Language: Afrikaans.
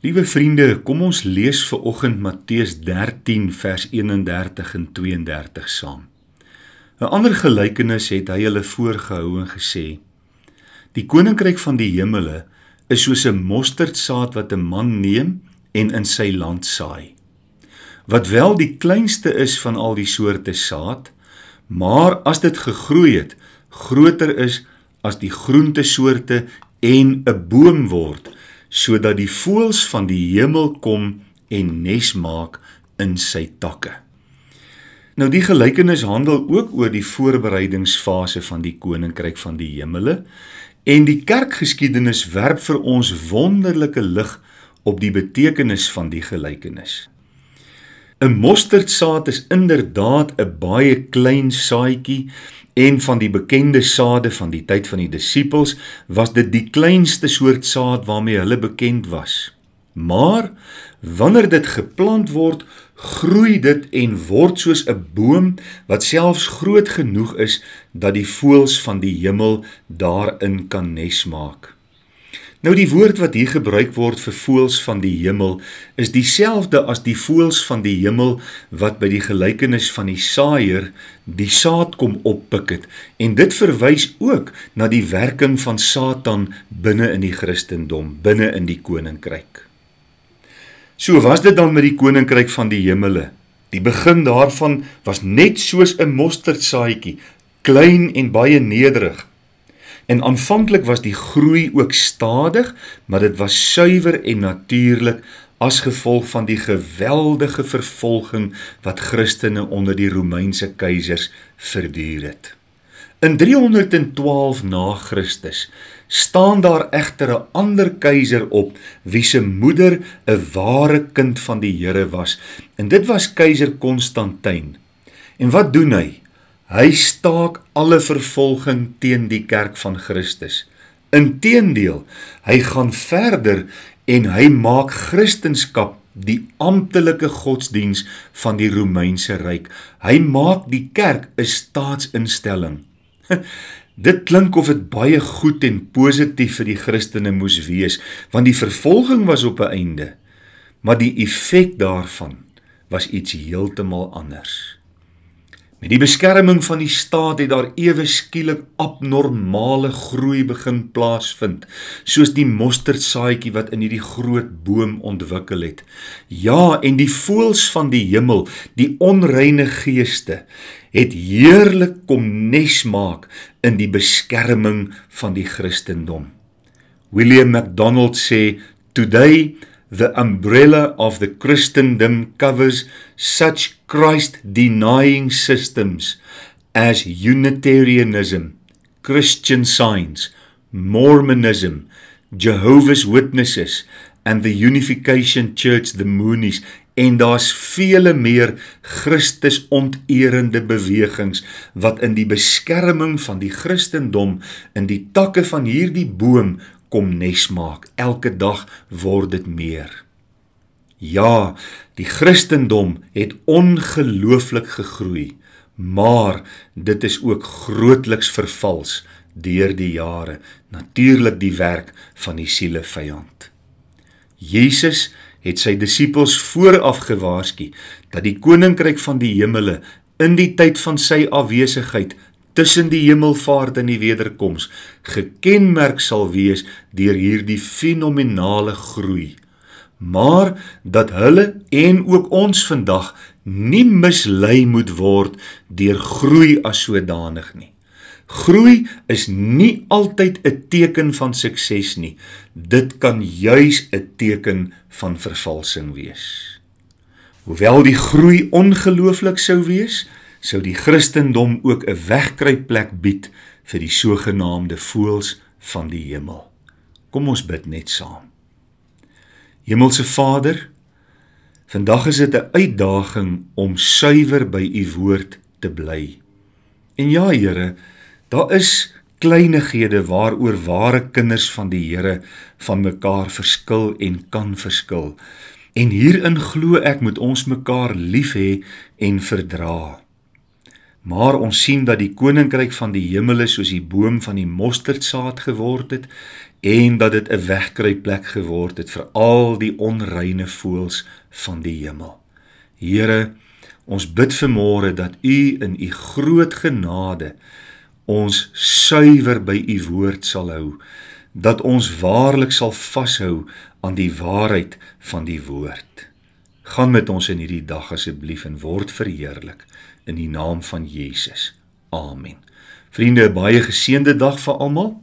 Liewe vriende, kom ons lees ver oggend Matteus 13 vers 31 en 32 saam. 'n Ander gelykenis het hy hulle voorgehou en gesê: Die koninkryk van die hemele is soos 'n mosterdsaad wat 'n man neem en in sy land saai. Wat wel die kleinste is van al die soorte saad, maar as dit gegroei het, groter is as die groentesoorte en 'n boom word sodat die voëls van die hemel kom en nes maak in sy takke. Nou die gelykenis handel ook oor die voorbereidingsfase van die koninkryk van die hemele en die kerkgeskiedenis werp vir ons wonderlike lig op die betekenis van die gelykenis. 'n Mosterdsaad is inderdaad 'n baie klein saadjie en van die bekende sade van die tyd van die disippels was dit die kleinste soort saad waarmee hulle bekend was. Maar wanneer dit geplant word, groei dit en word soos 'n boom wat selfs groot genoeg is dat die voëls van die hemel daarin kan nes maak. Nou die woord wat hier gebruik word vir voëls van die hemel is dieselfde as die voëls van die hemel wat by die gelykenis van die saaier die saad kom oppik het en dit verwys ook na die werking van Satan binne in die Christendom, binne in die koninkryk. So was dit dan met die koninkryk van die hemele. Die begin daarvan was net soos 'n mosterdsaadjie, klein en baie nederig. En aanvanklik was die groei ook stadig, maar dit was suiwer en natuurlik as gevolg van die geweldige vervolging wat Christene onder die Romeinse keisers verduur het. In 312 na Christus staan daar egter 'n ander keiser op wie se moeder 'n ware kind van die Here was en dit was keiser Konstantyn. En wat doen hy? Hy staak alle vervolging teen die kerk van Christus. Inteendeel, hy gaan verder en hy maak Christendom die amptelike godsdiens van die Romeinse ryk. Hy maak die kerk 'n staatsinstelling. Dit klink of dit baie goed en positief vir die Christene moes wees, want die vervolging was op 'n einde. Maar die effek daarvan was iets heeltemal anders. Met die beskerming van die staat het daar ewe skielik abnormale groei begin plaasvind, soos die mosterdsaadjie wat in hierdie groot boom ontwikkel het. Ja, en die voëls van die hemel, die onreine geeste, het heerlik kom nes maak in die beskerming van die Christendom. William MacDonald sê: "Today The umbrella of the Christendom covers such Christ denying systems as Unitarianism, Christian Science, Mormonism, Jehovah's Witnesses, and the Unification Church, the Moonies, en daar's vele meer Christusonteerende bewegings wat in die beskerming van die Christendom in die takke van hierdie boom kom nes maak. Elke dag word dit meer. Ja, die Christendom het ongelooflik gegroei, maar dit is ook grootliks vervals deur die jare, natuurlik die werk van die siele vyand. Jesus het sy disippels vooraf gewaarsku dat die koninkryk van die hemele in die tyd van sy afwesigheid tussen die hemelvaart en die wederkoms gekenmerk sal wees deur hierdie fenominale groei maar dat hulle en ook ons vandag nie mislei moet word deur groei as sodanig nie groei is nie altyd 'n teken van sukses nie dit kan juis 'n teken van vervalsing wees hoewel die groei ongelooflik sou wees sou die Christendom ook 'n wegkruipplek bied vir die sogenaamde voëls van die hemel. Kom ons bid net saam. Hemelse Vader, vandag is dit 'n uitdaging om suiwer by U woord te bly. En ja, Here, daar is kleinighede waaroor ware kinders van die Here van mekaar verskil en kan verskil. En hierin glo ek moet ons mekaar lief hê en verdra. Maar ons sien dat die koninkryk van die hemel is soos die boom van die mosterdsaad geword het en dat dit 'n wegkruipplek geword het vir al die onreine voëls van die hemel. Here, ons bid vanmôre dat U in U groot genade ons suiwer by U woord sal hou, dat ons waarlik sal vashou aan die waarheid van die woord gaan met ons in hierdie dag asseblief en word verheerlik in die naam van Jesus. Amen. Vriende, baie geseënde dag vir almal.